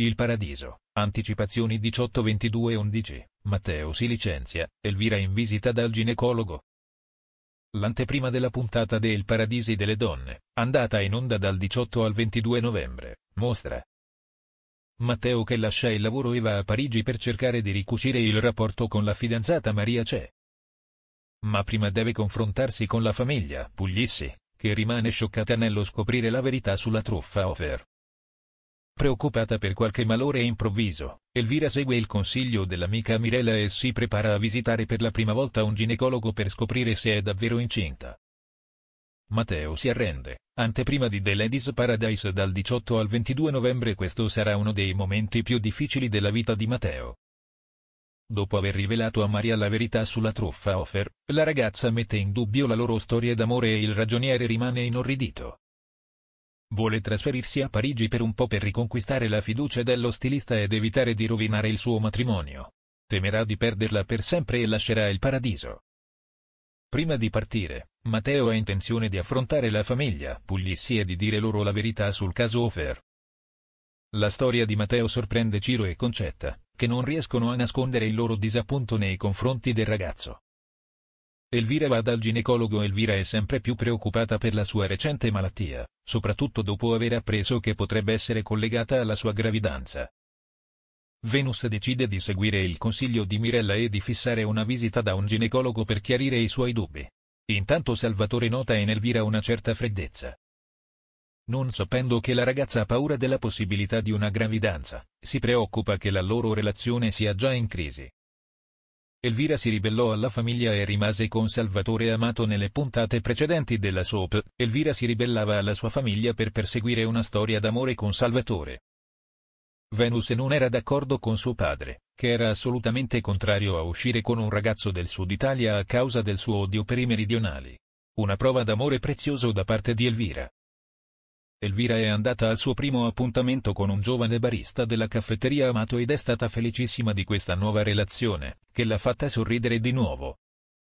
Il paradiso. Anticipazioni 18-22-11. Matteo si licenzia, Elvira in visita dal ginecologo. L'anteprima della puntata del Paradisi delle donne, andata in onda dal 18 al 22 novembre, mostra Matteo che lascia il lavoro e va a Parigi per cercare di ricucire il rapporto con la fidanzata Maria Cè. Ma prima deve confrontarsi con la famiglia Puglissi, che rimane scioccata nello scoprire la verità sulla truffa Offer. Preoccupata per qualche malore improvviso, Elvira segue il consiglio dell'amica Mirella e si prepara a visitare per la prima volta un ginecologo per scoprire se è davvero incinta. Matteo si arrende, anteprima di The Ladies Paradise dal 18 al 22 novembre questo sarà uno dei momenti più difficili della vita di Matteo. Dopo aver rivelato a Maria la verità sulla truffa offer, la ragazza mette in dubbio la loro storia d'amore e il ragioniere rimane inorridito. Vuole trasferirsi a Parigi per un po' per riconquistare la fiducia dello stilista ed evitare di rovinare il suo matrimonio. Temerà di perderla per sempre e lascerà il paradiso. Prima di partire, Matteo ha intenzione di affrontare la famiglia Puglisi e di dire loro la verità sul caso Ofer. La storia di Matteo sorprende Ciro e Concetta, che non riescono a nascondere il loro disappunto nei confronti del ragazzo. Elvira va dal ginecologo Elvira è sempre più preoccupata per la sua recente malattia, soprattutto dopo aver appreso che potrebbe essere collegata alla sua gravidanza. Venus decide di seguire il consiglio di Mirella e di fissare una visita da un ginecologo per chiarire i suoi dubbi. Intanto Salvatore nota in Elvira una certa freddezza. Non sapendo che la ragazza ha paura della possibilità di una gravidanza, si preoccupa che la loro relazione sia già in crisi. Elvira si ribellò alla famiglia e rimase con Salvatore Amato nelle puntate precedenti della soap, Elvira si ribellava alla sua famiglia per perseguire una storia d'amore con Salvatore. Venus non era d'accordo con suo padre, che era assolutamente contrario a uscire con un ragazzo del sud Italia a causa del suo odio per i meridionali. Una prova d'amore prezioso da parte di Elvira. Elvira è andata al suo primo appuntamento con un giovane barista della caffetteria Amato ed è stata felicissima di questa nuova relazione, che l'ha fatta sorridere di nuovo.